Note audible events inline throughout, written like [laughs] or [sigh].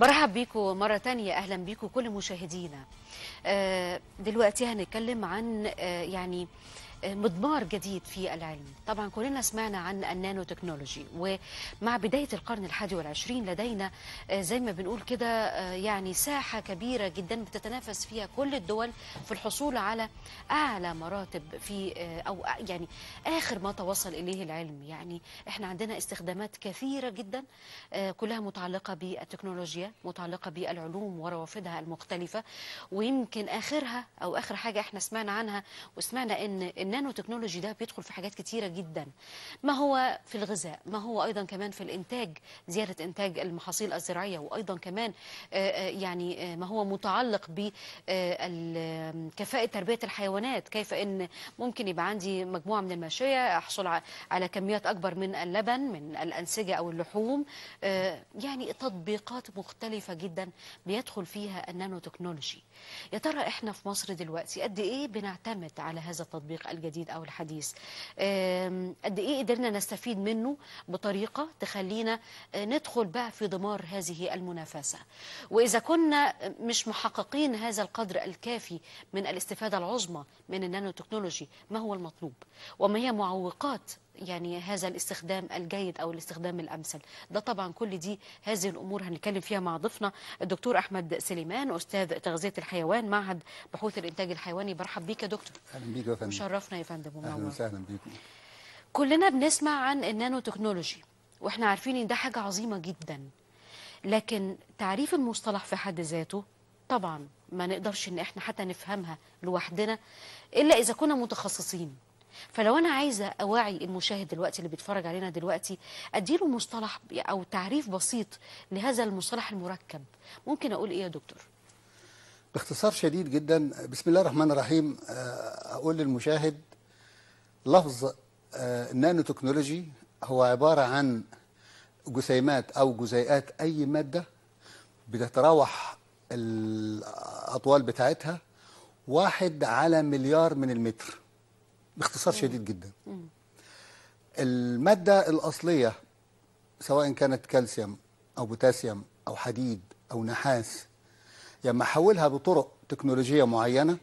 مرحب بيكم مرة تانية أهلا بيكم كل مشاهدينا آه، دلوقتي هنتكلم عن آه، يعني مضمار جديد في العلم طبعا كلنا سمعنا عن النانو تكنولوجي ومع بداية القرن الحادي والعشرين لدينا آه، زي ما بنقول كده آه، يعني ساحة كبيرة جدا بتتنافس فيها كل الدول في الحصول على أعلى مراتب في آه، أو يعني آخر ما توصل إليه العلم يعني إحنا عندنا استخدامات كثيرة جدا كلها متعلقة بالتكنولوجيا متعلقة بالعلوم وروافدها المختلفة ويمكن آخرها أو آخر حاجة إحنا سمعنا عنها وسمعنا إن النانو تكنولوجي ده بيدخل في حاجات كتيرة جدا ما هو في الغذاء ما هو أيضا كمان في الإنتاج زيادة إنتاج المحاصيل الزراعية وأيضا كمان آه، آه، يعني آه، ما هو متعلق بكفاءة تربية الحيوانات كيف أن ممكن يبقى عندي مجموعة من الماشية أحصل على كميات أكبر من اللبن من الأنسجة أو اللحوم يعني تطبيقات مختلفة جدا بيدخل فيها النانو تكنولوجي يا ترى إحنا في مصر دلوقتي قد إيه بنعتمد على هذا التطبيق الجديد أو الحديث قد إيه قدرنا نستفيد منه بطريقة تخلينا آه، ندخل بقى في ضمار هذه المنافسة وإذا كنا مش محققين هذا القدر الكافي من الاستفادة العظمى من النانو تكنولوجي ما هو المطلوب وما هي معوقات يعني هذا الاستخدام الجيد او الاستخدام الامثل ده طبعا كل دي هذه الامور هنتكلم فيها مع ضيفنا الدكتور احمد سليمان استاذ تغذيه الحيوان معهد بحوث الانتاج الحيواني برحب بيك يا دكتور اهلا بيك يا فندم مشرفنا يا فندم اهلا وسهلا بيكم كلنا بنسمع عن النانو تكنولوجي واحنا عارفين ان ده حاجه عظيمه جدا لكن تعريف المصطلح في حد ذاته طبعا ما نقدرش ان احنا حتى نفهمها لوحدنا الا اذا كنا متخصصين فلو انا عايزه اوعي المشاهد دلوقتي اللي بيتفرج علينا دلوقتي اديله مصطلح او تعريف بسيط لهذا المصطلح المركب ممكن اقول ايه يا دكتور باختصار شديد جدا بسم الله الرحمن الرحيم آه، اقول للمشاهد لفظ النانو آه، تكنولوجي هو عباره عن جسيمات او جزيئات اي ماده بتتراوح الاطوال بتاعتها واحد على مليار من المتر باختصار شديد جدا المادة الأصلية سواء كانت كالسيوم أو بوتاسيوم أو حديد أو نحاس لما حولها بطرق تكنولوجية معينة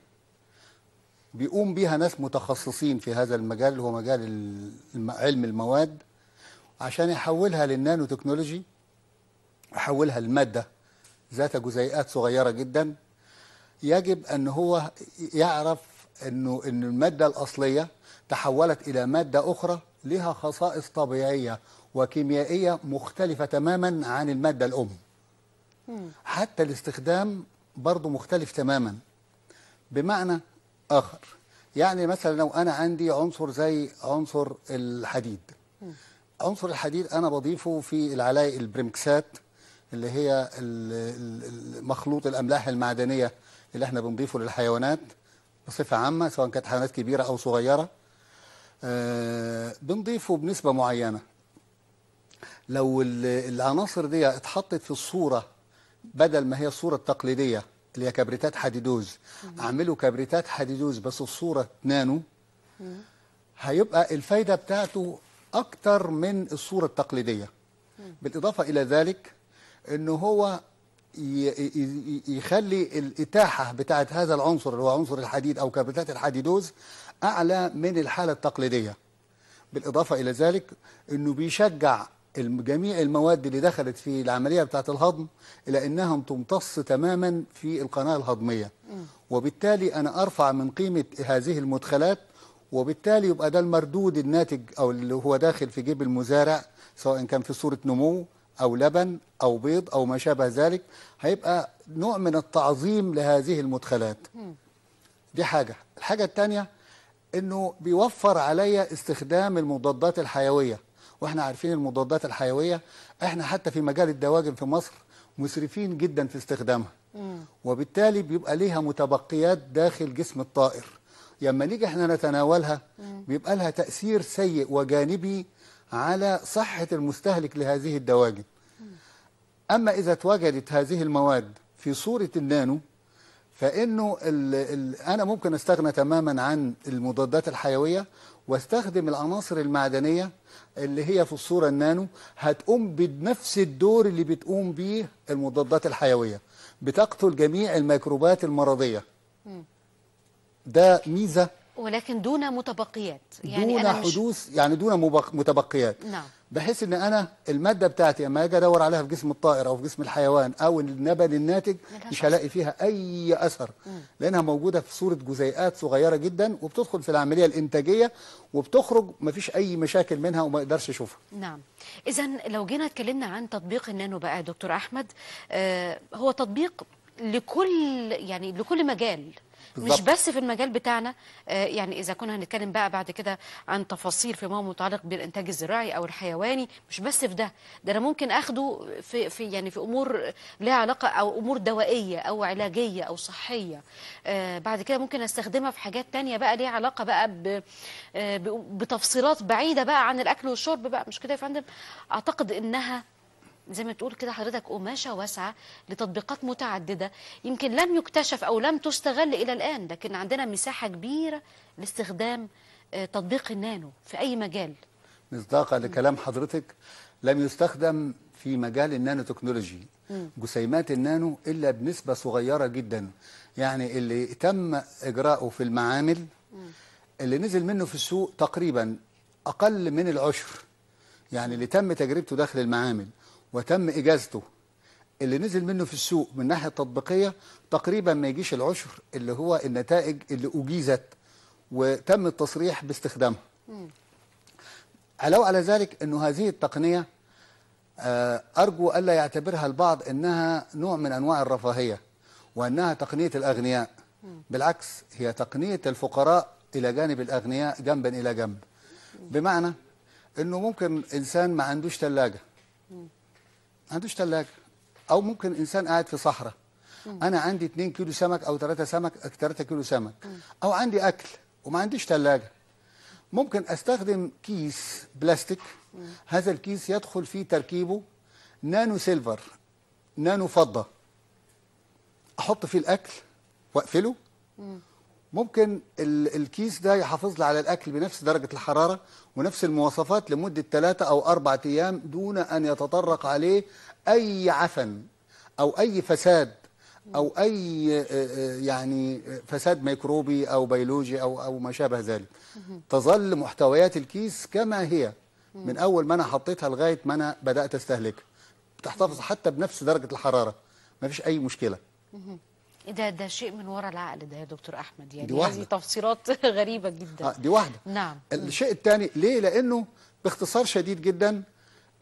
بيقوم بيها ناس متخصصين في هذا المجال اللي هو مجال علم المواد عشان يحولها للنانو تكنولوجي يحولها لمادة ذات جزيئات صغيرة جدا يجب أن هو يعرف انه ان الماده الاصليه تحولت الى ماده اخرى لها خصائص طبيعيه وكيميائيه مختلفه تماما عن الماده الام مم. حتى الاستخدام برضه مختلف تماما بمعنى اخر يعني مثلا لو انا عندي عنصر زي عنصر الحديد مم. عنصر الحديد انا بضيفه في العلاي البريمكسات اللي هي مخلوط الاملاح المعدنيه اللي احنا بنضيفه للحيوانات بصفة عامة سواء كانت حيوانات كبيرة أو صغيرة آه، بنضيفه بنسبة معينة لو العناصر دي اتحطت في الصورة بدل ما هي الصورة التقليدية اللي هي كبريتات حديدوز أعمله كبريتات حديدوز بس الصورة نانو هيبقى الفايدة بتاعته أكتر من الصورة التقليدية بالإضافة إلى ذلك أنه هو يخلي الإتاحة بتاعة هذا العنصر اللي هو عنصر الحديد أو كبريتات الحديدوز أعلى من الحالة التقليدية بالإضافة إلى ذلك أنه بيشجع جميع المواد اللي دخلت في العملية بتاعة الهضم إلى أنها تمتص تماما في القناة الهضمية وبالتالي أنا أرفع من قيمة هذه المدخلات وبالتالي يبقى ده المردود الناتج أو اللي هو داخل في جيب المزارع سواء كان في صورة نمو أو لبن أو بيض أو ما شابه ذلك هيبقى نوع من التعظيم لهذه المدخلات دي حاجة الحاجة الثانية أنه بيوفر عليا استخدام المضادات الحيوية وإحنا عارفين المضادات الحيوية إحنا حتى في مجال الدواجن في مصر مسرفين جدا في استخدامها وبالتالي بيبقى ليها متبقيات داخل جسم الطائر لما نيجي احنا نتناولها بيبقى لها تأثير سيء وجانبي على صحة المستهلك لهذه الدواجن أما إذا توجدت هذه المواد في صورة النانو فإنه الـ الـ أنا ممكن أستغنى تماما عن المضادات الحيوية واستخدم العناصر المعدنية اللي هي في الصورة النانو هتقوم بنفس الدور اللي بتقوم به المضادات الحيوية بتقتل جميع الميكروبات المرضية ده ميزة ولكن دون متبقيات يعني دون أنا حدوث يعني دون متبقيات نعم بحيث ان انا الماده بتاعتي اما اجي ادور عليها في جسم الطائر او في جسم الحيوان او النبل الناتج مش هلاقي فيها اي اثر مم. لانها موجوده في صوره جزيئات صغيره جدا وبتدخل في العمليه الانتاجيه وبتخرج مفيش اي مشاكل منها وما اقدرش اشوفها نعم اذا لو جينا اتكلمنا عن تطبيق النانو بقى دكتور احمد آه هو تطبيق لكل يعني لكل مجال مش بس في المجال بتاعنا آه، يعني اذا كنا هنتكلم بقى بعد كده عن تفاصيل فيما متعلق بالانتاج الزراعي او الحيواني مش بس في ده ده انا ممكن اخده في, في يعني في امور لها علاقه او امور دوائيه او علاجيه او صحيه آه، بعد كده ممكن استخدمها في حاجات تانية بقى ليها علاقه بقى آه، ب بتفصيلات بعيده بقى عن الاكل والشرب بقى مش كده يا فندم اعتقد انها زي ما تقول كده حضرتك قماشه واسعه لتطبيقات متعدده يمكن لم يكتشف او لم تستغل الى الان لكن عندنا مساحه كبيره لاستخدام آه، تطبيق النانو في اي مجال مصداقا لكلام حضرتك لم يستخدم في مجال النانو تكنولوجي جسيمات النانو الا بنسبه صغيره جدا يعني اللي تم اجراؤه في المعامل اللي نزل منه في السوق تقريبا اقل من العشر يعني اللي تم تجربته داخل المعامل وتم إجازته اللي نزل منه في السوق من الناحية التطبيقية تقريبا ما يجيش العشر اللي هو النتائج اللي أجيزت وتم التصريح باستخدامها علاوة على ذلك أنه هذه التقنية آه، أرجو ألا يعتبرها البعض أنها نوع من أنواع الرفاهية وأنها تقنية الأغنياء بالعكس هي تقنية الفقراء إلى جانب الأغنياء جنبا إلى جنب بمعنى أنه ممكن إنسان ما عندوش ثلاجة ما عندوش ثلاجه او ممكن انسان قاعد في صحراء انا عندي 2 كيلو سمك او 3 سمك 3 كيلو سمك او عندي اكل وما عنديش ثلاجه ممكن استخدم كيس بلاستيك هذا الكيس يدخل في تركيبه نانو سيلفر نانو فضه احط فيه الاكل واقفله ممكن الكيس ده يحافظ لي على الأكل بنفس درجة الحرارة ونفس المواصفات لمدة ثلاثه أو اربعه أيام دون أن يتطرق عليه أي عفن أو أي فساد أو أي آه، آه، يعني فساد ميكروبي أو بيولوجي أو أو ما شابه ذلك تظل محتويات الكيس كما هي من أول ما أنا حطيتها لغاية ما أنا بدأت أستهلكها بتحتفظ حتى بنفس درجة الحرارة ما فيش أي مشكلة ده ده شيء من وراء العقل ده يا دكتور احمد يعني دي واحدة. هذه تفسيرات [laughs] غريبه جدا آه، دي واحده نعم الشيء الثاني ليه لانه باختصار شديد جدا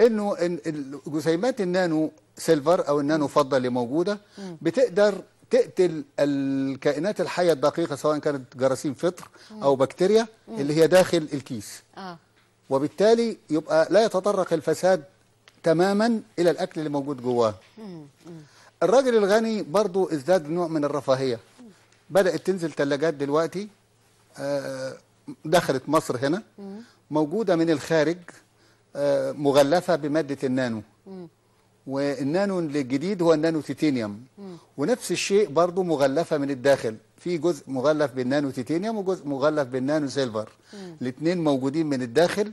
انه الجسيمات النانو سيلفر او النانو فضه اللي موجوده بتقدر تقتل الكائنات الحيه الدقيقه سواء كانت جراثيم فطر او بكتيريا اللي هي داخل الكيس آه. وبالتالي يبقى لا يتطرق الفساد تماما الى الاكل اللي موجود جواه الراجل الغني برضو ازداد نوع من الرفاهية بدأت تنزل ثلاجات دلوقتي آه، دخلت مصر هنا موجودة من الخارج آه، مغلفة بمادة النانو والنانو الجديد هو النانو تيتانيوم ونفس الشيء برضه مغلفة من الداخل في جزء مغلف بالنانو تيتانيوم وجزء مغلف بالنانو سيلفر الاثنين موجودين من الداخل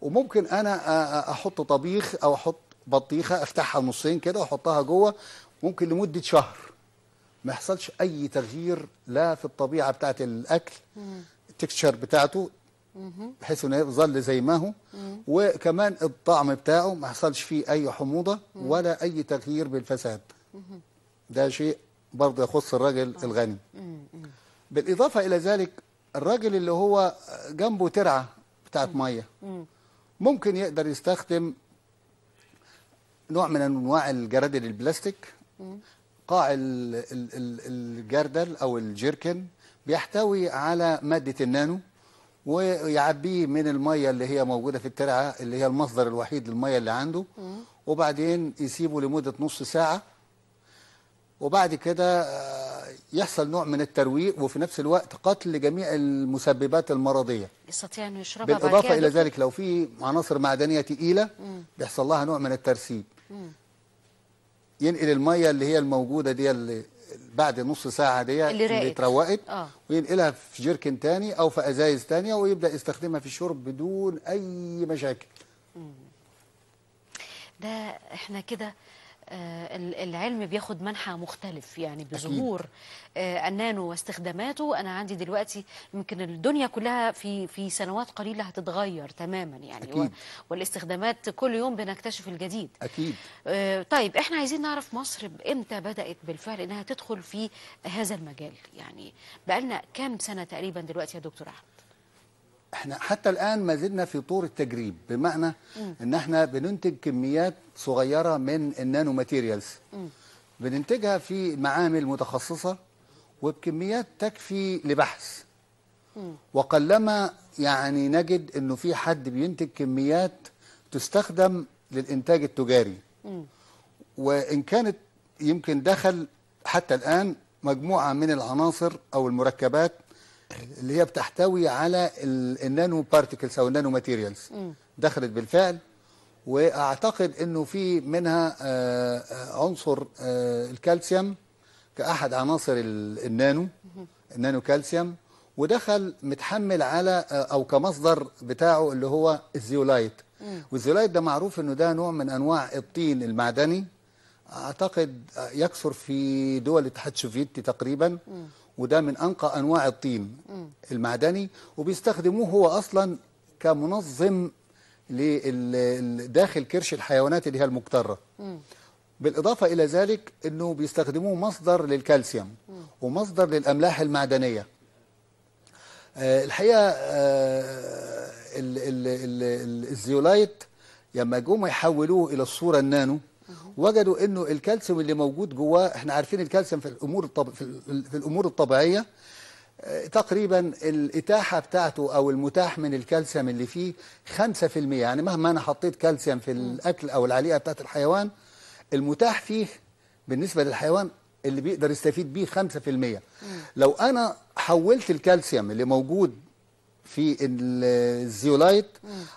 وممكن انا احط طبيخ او احط بطيخه افتحها نصين كده واحطها جوه ممكن لمده شهر ما يحصلش اي تغيير لا في الطبيعه بتاعه الاكل التكستشر بتاعته بحيث انه يظل زي ما هو وكمان الطعم بتاعه ما يحصلش فيه اي حموضه ولا اي تغيير بالفساد ده شيء برضه يخص الراجل آه. الغني بالاضافه الى ذلك الراجل اللي هو جنبه ترعه بتاعت ميه ممكن يقدر يستخدم نوع من انواع الجرادل البلاستيك قاع الجردل او الجيركن بيحتوي على ماده النانو ويعبيه من الميه اللي هي موجوده في الترعه اللي هي المصدر الوحيد للميه اللي عنده وبعدين يسيبه لمده نص ساعه وبعد كده آه، يحصل نوع من الترويق وفي نفس الوقت قتل جميع المسببات المرضيه يستطيع انه يشربها بالاضافه الى ذلك لو في عناصر معدنيه تقيله بيحصل لها نوع من الترسيب ينقل الميه اللي هي الموجوده دي اللي بعد نص ساعه دي اللي, اللي اتروقت آه. وينقلها في جيركن تاني او في ازايز تانيه ويبدا يستخدمها في الشرب بدون اي مشاكل ده احنا كده آه، العلم بياخد منحى مختلف يعني بظهور النانو آه، واستخداماته انا عندي دلوقتي يمكن الدنيا كلها في في سنوات قليله هتتغير تماما يعني أكيد. والاستخدامات كل يوم بنكتشف الجديد اكيد آه، طيب احنا عايزين نعرف مصر امتى بدات بالفعل انها تدخل في هذا المجال يعني بقالنا كام سنه تقريبا دلوقتي يا دكتور احمد احنا حتى الان ما زلنا في طور التجريب بمعنى م. ان احنا بننتج كميات صغيره من النانو ماتيريالز بننتجها في معامل متخصصه وبكميات تكفي لبحث وقلما يعني نجد انه في حد بينتج كميات تستخدم للانتاج التجاري وان كانت يمكن دخل حتى الان مجموعه من العناصر او المركبات اللي هي بتحتوي على النانو بارتيكلز او النانو ماتيريالز دخلت بالفعل واعتقد انه في منها آه، آه، عنصر آه، الكالسيوم كاحد عناصر النانو النانو كالسيوم ودخل متحمل على او كمصدر بتاعه اللي هو الزيولايت والزيولايت ده معروف انه ده نوع من انواع الطين المعدني اعتقد يكثر في دول الاتحاد السوفيتي تقريبا وده من أنقى أنواع الطين المعدني وبيستخدموه هو أصلا كمنظم داخل كرش الحيوانات اللي هي المكترة بالإضافة إلى ذلك أنه بيستخدموه مصدر للكالسيوم ومصدر للأملاح المعدنية آه، الحقيقة آه، الزيولايت لما جم يحولوه إلى الصورة النانو وجدوا انه الكالسيوم اللي موجود جواه احنا عارفين الكالسيوم في الامور الطب... في الامور الطبيعيه آه، تقريبا الاتاحه بتاعته او المتاح من الكالسيوم اللي فيه 5% يعني مهما انا حطيت كالسيوم في الاكل او العليقه بتاعت الحيوان المتاح فيه بالنسبه للحيوان اللي بيقدر يستفيد بيه 5% لو انا حولت الكالسيوم اللي موجود في الزيولايت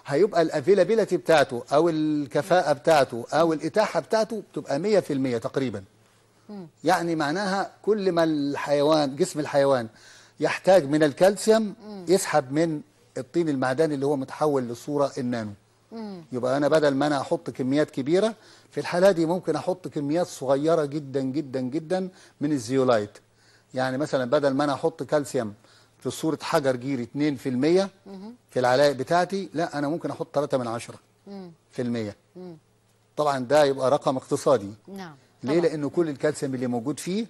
هيبقى الافيلابيلتي بتاعته او الكفاءه بتاعته او الاتاحه بتاعته بتبقى 100% تقريبا يعني معناها كل ما الحيوان جسم الحيوان يحتاج من الكالسيوم يسحب من الطين المعدني اللي هو متحول لصوره النانو يبقى انا بدل ما انا احط كميات كبيره في الحاله دي ممكن احط كميات صغيره جدا جدا جدا من الزيولايت يعني مثلا بدل ما انا احط كالسيوم في صورة حجر جيري 2% في, في العلاء بتاعتي لا أنا ممكن أحط 3 من 10 في المية طبعا ده يبقى رقم اقتصادي نعم ليه لأنه كل الكالسيوم اللي موجود فيه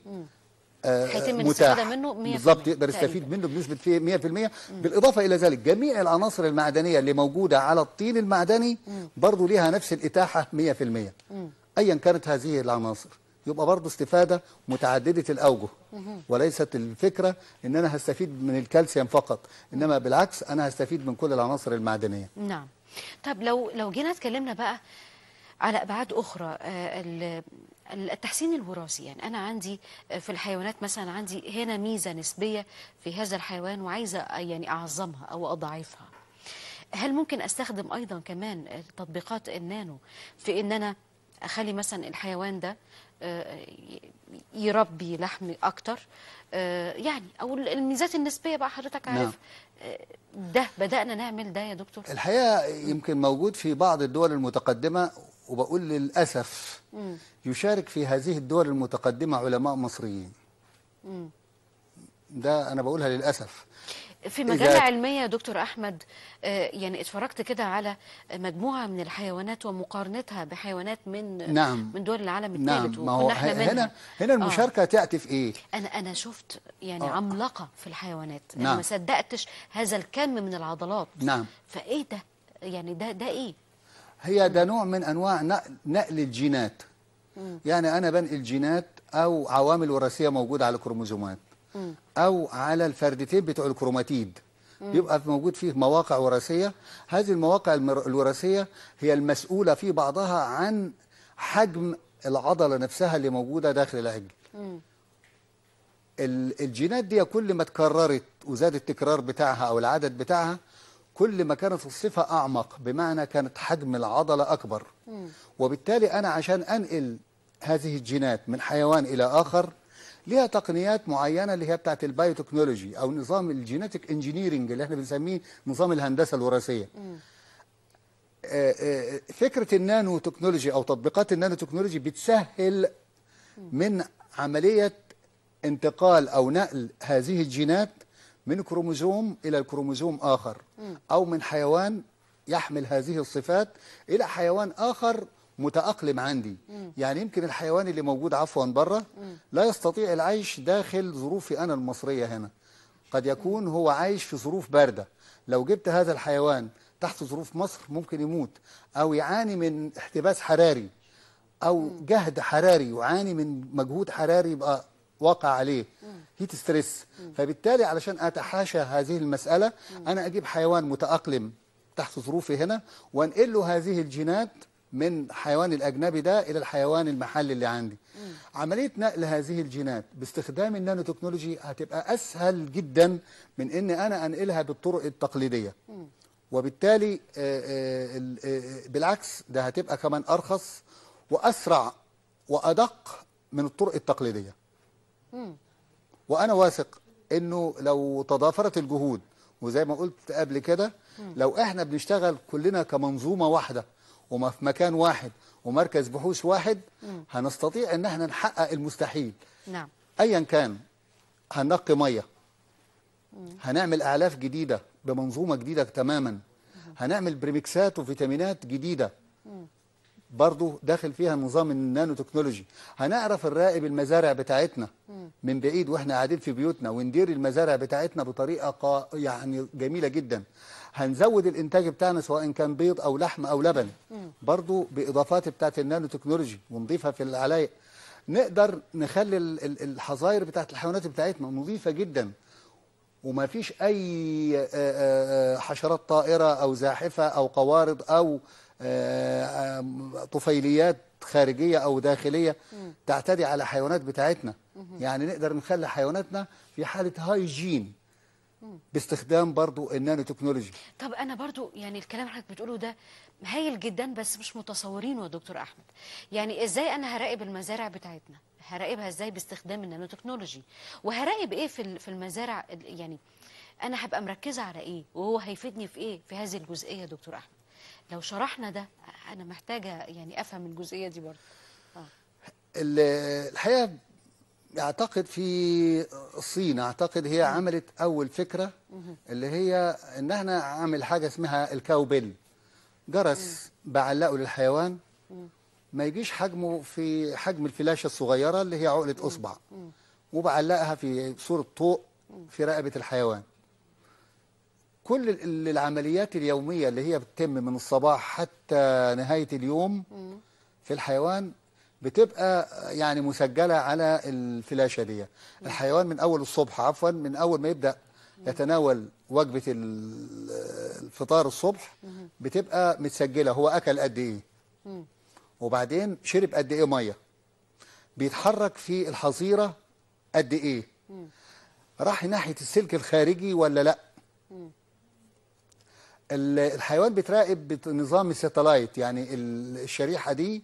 آه، هيتم الاستفاده منه 100% بالظبط يقدر يستفيد منه بنسبه 100% بالاضافه الى ذلك جميع العناصر المعدنيه اللي موجوده على الطين المعدني برضه ليها نفس الاتاحه 100% ايا كانت هذه العناصر يبقى برضه استفادة متعددة الأوجه وليست الفكرة إن أنا هستفيد من الكالسيوم فقط إنما بالعكس أنا هستفيد من كل العناصر المعدنية نعم طب لو لو جينا اتكلمنا بقى على أبعاد أخرى آه، التحسين الوراثي يعني أنا عندي آه، في الحيوانات مثلا عندي هنا ميزة نسبية في هذا الحيوان وعايزة آه، يعني أعظمها أو أضعفها هل ممكن أستخدم أيضا كمان تطبيقات النانو في إن أنا أخلي مثلا الحيوان ده آه، يربي لحم اكتر آه، يعني او الميزات النسبيه بقى حضرتك عارف نعم. آه، ده بدانا نعمل ده يا دكتور الحقيقه يمكن موجود في بعض الدول المتقدمه وبقول للاسف يشارك في هذه الدول المتقدمه علماء مصريين ده انا بقولها للاسف في مجله علميه يا دكتور احمد آه، يعني اتفرجت كده على مجموعه من الحيوانات ومقارنتها بحيوانات من نعم من دول العالم نعم. الثالث نعم ما هو هنا هنا آه. المشاركه آه تاتي في ايه؟ انا انا شفت يعني آه عملاقه في الحيوانات نعم. انا ما صدقتش هذا الكم من العضلات نعم فايه ده؟ يعني ده ده ايه؟ هي ده نوع من انواع نقل الجينات مم. يعني انا بنقل جينات او عوامل وراثيه موجوده على الكروموزومات او على الفردتين بتوع الكروماتيد يبقى موجود فيه مواقع وراثيه هذه المواقع الوراثيه هي المسؤوله في بعضها عن حجم العضله نفسها اللي موجوده داخل العجل الجينات دي كل ما اتكررت وزاد التكرار بتاعها او العدد بتاعها كل ما كانت الصفه اعمق بمعنى كانت حجم العضله اكبر وبالتالي انا عشان انقل هذه الجينات من حيوان الى اخر ليها تقنيات معينه اللي هي بتاعت البايوتكنولوجي او نظام الجينيتك انجينيرنج اللي احنا بنسميه نظام الهندسه الوراثيه آه، آه، فكره النانو تكنولوجي او تطبيقات النانو تكنولوجي بتسهل من عمليه انتقال او نقل هذه الجينات من كروموزوم الى كروموزوم اخر او من حيوان يحمل هذه الصفات الى حيوان اخر متأقلم عندي مم. يعني يمكن الحيوان اللي موجود عفوا بره لا يستطيع العيش داخل ظروفي أنا المصرية هنا قد يكون هو عايش في ظروف باردة لو جبت هذا الحيوان تحت ظروف مصر ممكن يموت أو يعاني من احتباس حراري أو جهد حراري يعاني من مجهود حراري يبقى واقع عليه هيت ستريس فبالتالي علشان أتحاشى هذه المسألة أنا أجيب حيوان متأقلم تحت ظروفي هنا وانقل له هذه الجينات من حيوان الأجنبي ده إلى الحيوان المحلي اللي عندي م. عملية نقل هذه الجينات باستخدام النانو تكنولوجي هتبقى أسهل جدا من أن أنا أنقلها بالطرق التقليدية م. وبالتالي آه، آه، آه، بالعكس ده هتبقى كمان أرخص وأسرع وأدق من الطرق التقليدية م. وأنا واثق أنه لو تضافرت الجهود وزي ما قلت قبل كده لو احنا بنشتغل كلنا كمنظومة واحدة وما في مكان واحد ومركز بحوث واحد هنستطيع ان احنا نحقق المستحيل نعم ايا كان هننقي ميه هنعمل اعلاف جديده بمنظومه جديده تماما هنعمل بريمكسات وفيتامينات جديده برضه داخل فيها نظام النانو تكنولوجي هنعرف نراقب المزارع بتاعتنا من بعيد واحنا قاعدين في بيوتنا وندير المزارع بتاعتنا بطريقه يعني جميله جدا هنزود الانتاج بتاعنا سواء كان بيض او لحم او لبن برضو باضافات بتاعه النانو تكنولوجي ونضيفها في العلايق نقدر نخلي الحظاير بتاعه الحيوانات بتاعتنا نظيفه جدا وما فيش اي حشرات طائره او زاحفه او قوارض او طفيليات خارجيه او داخليه تعتدي على حيوانات بتاعتنا يعني نقدر نخلي حيواناتنا في حاله هايجين باستخدام برضو النانو تكنولوجي طب انا برضو يعني الكلام حضرتك بتقوله ده هايل جدا بس مش متصورينه يا دكتور احمد يعني ازاي انا هراقب المزارع بتاعتنا هراقبها ازاي باستخدام النانو تكنولوجي وهراقب ايه في في المزارع يعني انا هبقى مركزه على ايه وهو هيفيدني في ايه في هذه الجزئيه يا دكتور احمد لو شرحنا ده انا محتاجه يعني افهم الجزئيه دي برضه آه. الحقيقه اعتقد في الصين اعتقد هي عملت اول فكره اللي هي ان احنا عامل حاجه اسمها الكاوبيل جرس بعلقه للحيوان ما يجيش حجمه في حجم الفلاشه الصغيره اللي هي عقله اصبع وبعلقها في صوره طوق في رقبه الحيوان كل العمليات اليوميه اللي هي بتتم من الصباح حتى نهايه اليوم في الحيوان بتبقى يعني مسجلة على الفلاشة دي الحيوان من أول الصبح عفوا من أول ما يبدأ يتناول وجبة الفطار الصبح بتبقى متسجلة هو أكل قد إيه وبعدين شرب قد إيه مية بيتحرك في الحظيرة قد إيه راح ناحية السلك الخارجي ولا لأ الحيوان بتراقب بنظام الستلايت يعني الشريحة دي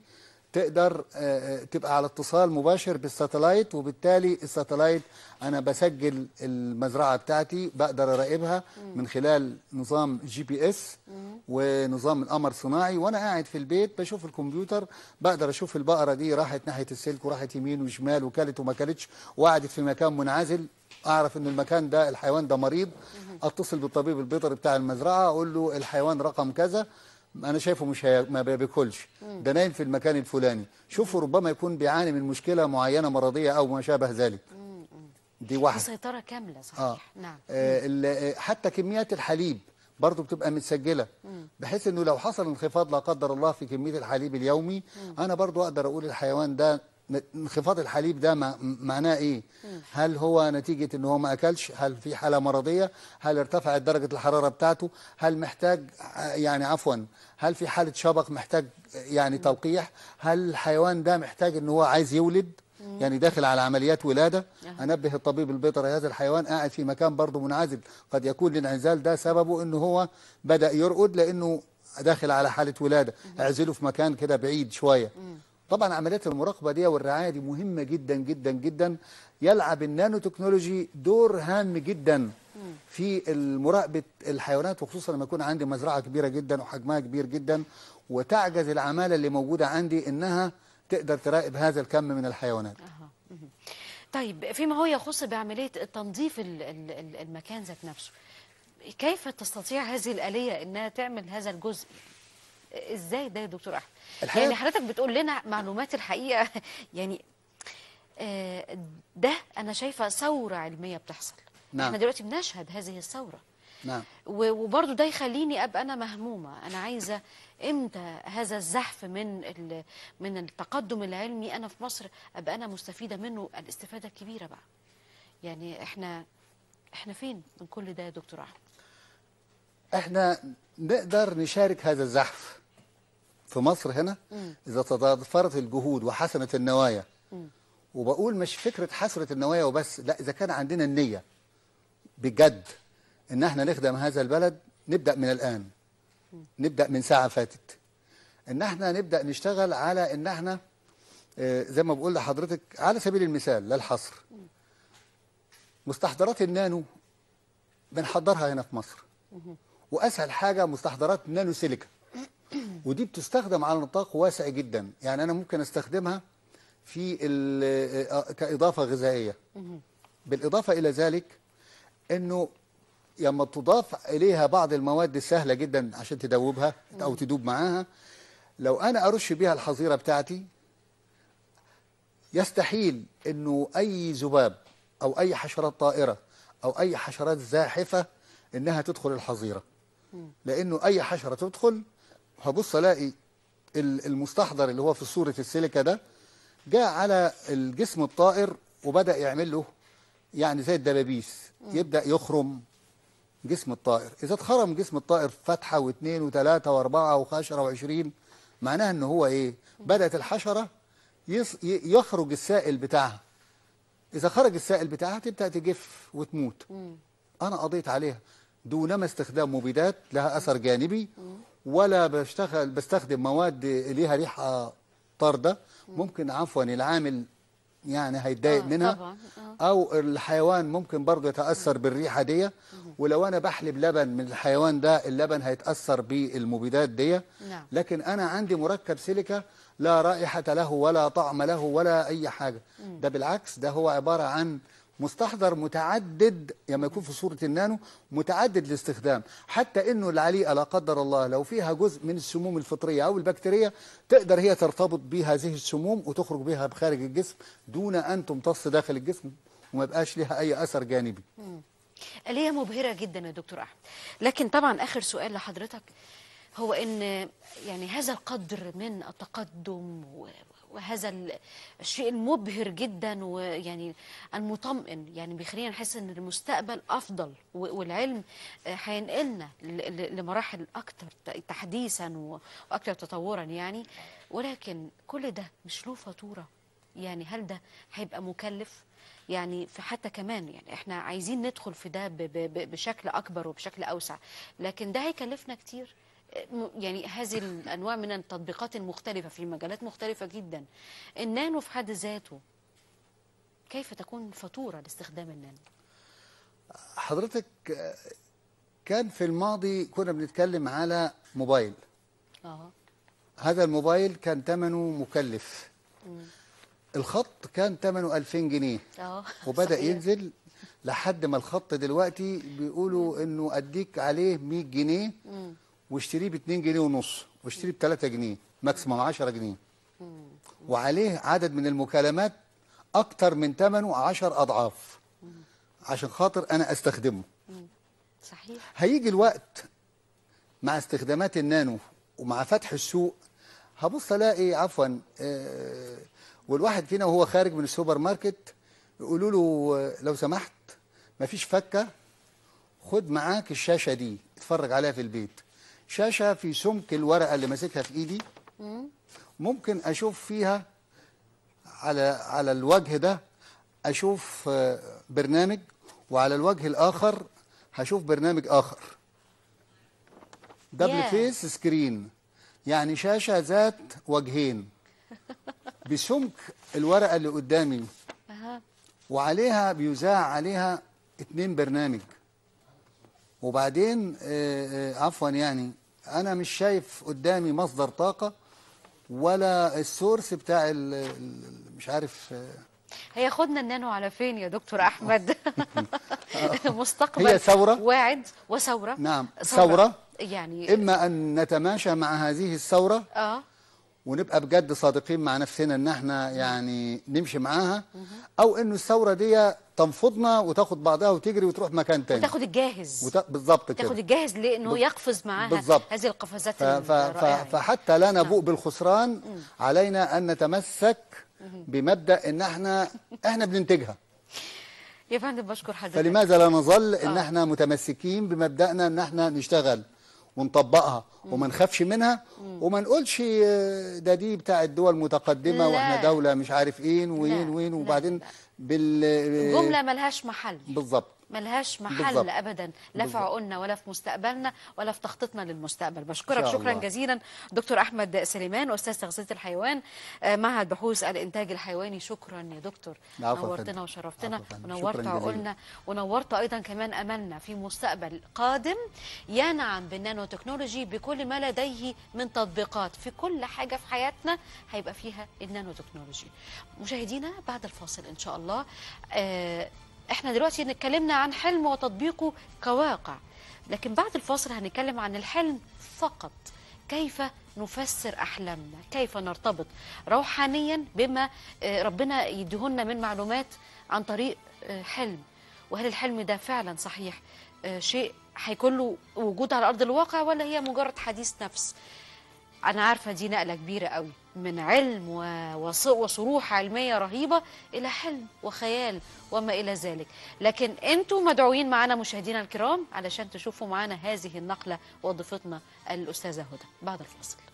تقدر آه، آه، تبقى على اتصال مباشر بالساتلايت وبالتالي الساتلايت انا بسجل المزرعه بتاعتي بقدر اراقبها من خلال نظام جي بي اس ونظام القمر صناعي وانا قاعد في البيت بشوف الكمبيوتر بقدر اشوف البقره دي راحت ناحيه السلك وراحت يمين وشمال وكلت وما كلتش وقعدت في مكان منعزل اعرف ان المكان ده الحيوان ده مريض اتصل بالطبيب البيطري بتاع المزرعه اقول له الحيوان رقم كذا انا شايفه مش هي... ما بياكلش ده نايم في المكان الفلاني شوفوا ربما يكون بيعاني من مشكله معينه مرضيه او ما شابه ذلك دي واحده سيطره كامله صحيح آه. نعم آه, آه، حتى كميات الحليب برضه بتبقى متسجله بحيث انه لو حصل انخفاض لا قدر الله في كميه الحليب اليومي انا برضه اقدر اقول الحيوان ده انخفاض الحليب ده معناه ايه هل هو نتيجه ان هو ما اكلش هل في حاله مرضيه هل ارتفعت درجه الحراره بتاعته هل محتاج يعني عفوا هل في حاله شبق محتاج يعني توقيح هل الحيوان ده محتاج ان هو عايز يولد يعني داخل على عمليات ولادة أنبه الطبيب البيطري هذا الحيوان قاعد في مكان برضه منعزل قد يكون الانعزال ده سببه ان هو بدأ يرقد لأنه داخل على حالة ولادة اعزله في مكان كده بعيد شوية طبعا عمليات المراقبه دي والرعايه دي مهمه جدا جدا جدا يلعب النانو تكنولوجي دور هام جدا في مراقبه الحيوانات وخصوصا لما يكون عندي مزرعه كبيره جدا وحجمها كبير جدا وتعجز العماله اللي موجوده عندي انها تقدر تراقب هذا الكم من الحيوانات. طيب فيما هو يخص بعمليه تنظيف المكان ذات نفسه كيف تستطيع هذه الاليه انها تعمل هذا الجزء؟ ازاي ده يا دكتور احمد الحقيقة... يعني حضرتك بتقول لنا معلومات الحقيقه [laughs] يعني آه، ده انا شايفه ثوره علميه بتحصل نعم. احنا دلوقتي بنشهد هذه الثوره نعم وبرضه ده يخليني ابقى انا مهمومه انا عايزه امتى هذا الزحف من من التقدم العلمي انا في مصر ابقى انا مستفيده منه الاستفاده الكبيره بقى يعني احنا احنا فين من كل ده يا دكتور احمد احنا نقدر نشارك هذا الزحف في مصر هنا إذا تضافرت الجهود وحسنت النوايا وبقول مش فكرة حسرة النوايا وبس لا إذا كان عندنا النية بجد إن احنا نخدم هذا البلد نبدأ من الآن نبدأ من ساعة فاتت إن احنا نبدأ نشتغل على إن احنا آه، زي ما بقول لحضرتك على سبيل المثال لا الحصر مستحضرات النانو بنحضرها هنا في مصر وأسهل حاجة مستحضرات نانو سيليكا ودي بتستخدم على نطاق واسع جدا يعني أنا ممكن استخدمها في آه، آه، كإضافة غذائية بالإضافة إلى ذلك أنه لما تضاف إليها بعض المواد السهلة جدا عشان تدوبها أو تدوب معاها لو أنا أرش بها الحظيرة بتاعتي يستحيل أنه أي ذباب أو أي حشرات طائرة أو أي حشرات زاحفة أنها تدخل الحظيرة لأنه أي حشرة تدخل هبص الاقي المستحضر اللي هو في صوره السيليكا ده جاء على الجسم الطائر وبدا يعمل له يعني زي الدبابيس يبدا يخرم جسم الطائر اذا اتخرم جسم الطائر فتحه واثنين وثلاثه واربعه وخشره وعشرين معناها ان هو ايه بدات الحشره يخرج السائل بتاعها اذا خرج السائل بتاعها تبدا تجف وتموت انا قضيت عليها دونما استخدام مبيدات لها اثر جانبي ولا بشتغل بستخدم مواد ليها ريحه طارده ممكن عفوا العامل يعني هيتضايق آه منها طبعا. آه. او الحيوان ممكن برضه يتاثر بالريحه دي ولو انا بحلب لبن من الحيوان ده اللبن هيتاثر بالمبيدات دي نعم. لكن انا عندي مركب سيليكا لا رائحه له ولا طعم له ولا اي حاجه ده بالعكس ده هو عباره عن مستحضر متعدد لما يكون في صورة النانو متعدد الاستخدام حتى انه العليقة لا قدر الله لو فيها جزء من السموم الفطرية او البكتيريه تقدر هي ترتبط بهذه السموم وتخرج بها بخارج الجسم دون ان تمتص داخل الجسم وما يبقاش لها اي اثر جانبي آلية مبهرة جدا يا دكتور أحمد لكن طبعا آخر سؤال لحضرتك هو أن يعني هذا القدر من التقدم هذا الشيء المبهر جدا ويعني المطمئن يعني بيخلينا نحس ان المستقبل افضل والعلم هينقلنا لمراحل اكثر تحديثا واكثر تطورا يعني ولكن كل ده مش له فاتوره يعني هل ده هيبقى مكلف يعني في حتى كمان يعني احنا عايزين ندخل في ده بشكل اكبر وبشكل اوسع لكن ده هيكلفنا كتير يعني هذه الانواع من التطبيقات المختلفه في مجالات مختلفه جدا النانو في حد ذاته كيف تكون فاتوره لاستخدام النانو حضرتك كان في الماضي كنا بنتكلم على موبايل آه. هذا الموبايل كان ثمنه مكلف مم. الخط كان ثمنه 2000 جنيه آه. وبدا صحيح. ينزل لحد ما الخط دلوقتي بيقولوا انه اديك عليه 100 جنيه مم. واشتريه ب 2 جنيه ونص واشتريه ب 3 جنيه ماكسيموم 10 جنيه وعليه عدد من المكالمات اكتر من ثمنه 10 اضعاف عشان خاطر انا استخدمه صحيح هيجي الوقت مع استخدامات النانو ومع فتح السوق هبص الاقي عفوا آه، والواحد فينا وهو خارج من السوبر ماركت يقولوا له لو سمحت مفيش فكه خد معاك الشاشه دي اتفرج عليها في البيت شاشه في سمك الورقه اللي ماسكها في ايدي ممكن اشوف فيها على على الوجه ده اشوف آه، برنامج وعلى الوجه الاخر هشوف برنامج اخر دبل فيس سكرين يعني شاشه ذات وجهين [laughs] بسمك الورقه اللي قدامي وعليها بيذاع عليها اتنين برنامج وبعدين آه، آه، عفوا يعني أنا مش شايف قدامي مصدر طاقة ولا السورس بتاع ال ال مش عارف هياخدنا النانو على فين يا دكتور احمد [laughs] مستقبل هي ثوره واعد وثوره نعم ثوره, ثورة يعني اما ان نتماشى مع هذه الثوره آه. ونبقى بجد صادقين مع نفسنا ان احنا يعني نمشي معاها او انه الثوره دي تنفضنا وتاخد بعضها وتجري وتروح مكان تاني وتاخد الجاهز وت... بالظبط كده تاخد الجاهز لانه ب... يقفز معاها بالزبط. هذه القفزات ف... ف... ف... يعني. فحتى لا نبوء نعم. بالخسران علينا ان نتمسك بمبدا ان احنا احنا بننتجها يا فندم بشكر حضرتك فلماذا لا نظل ان آه. احنا متمسكين بمبدانا ان احنا نشتغل ونطبقها وما نخافش منها وما نقولش آه، ده دي بتاع الدول المتقدمه واحنا دوله مش عارف ايه وين وين وبعدين بال آه، جمله ملهاش محل بالظبط ملهاش محل بالزبط. ابدا لا في عقولنا ولا في مستقبلنا ولا في تخطيطنا للمستقبل بشكرك شكرا الله. جزيلا دكتور احمد سليمان استاذ تغذيه الحيوان آه، معهد بحوث الانتاج الحيواني شكرا يا دكتور نورتنا وشرفتنا ونورت عقولنا ونورت ايضا كمان املنا في مستقبل قادم ينعم بالنانو تكنولوجي بكل ما لديه من تطبيقات في كل حاجه في حياتنا هيبقى فيها النانو تكنولوجي مشاهدينا بعد الفاصل ان شاء الله آه احنا دلوقتي اتكلمنا عن حلم وتطبيقه كواقع لكن بعد الفاصل هنتكلم عن الحلم فقط كيف نفسر احلامنا كيف نرتبط روحانيا بما آه، ربنا يديهولنا من معلومات عن طريق آه، حلم وهل الحلم ده فعلا صحيح آه، شيء هيكون له وجود على ارض الواقع ولا هي مجرد حديث نفس انا عارفه دي نقله كبيره قوي من علم وصروح علميه رهيبه الى حلم وخيال وما الى ذلك لكن انتم مدعوين معنا مشاهدينا الكرام علشان تشوفوا معنا هذه النقله وضيفتنا الاستاذه هدى بعد الفاصل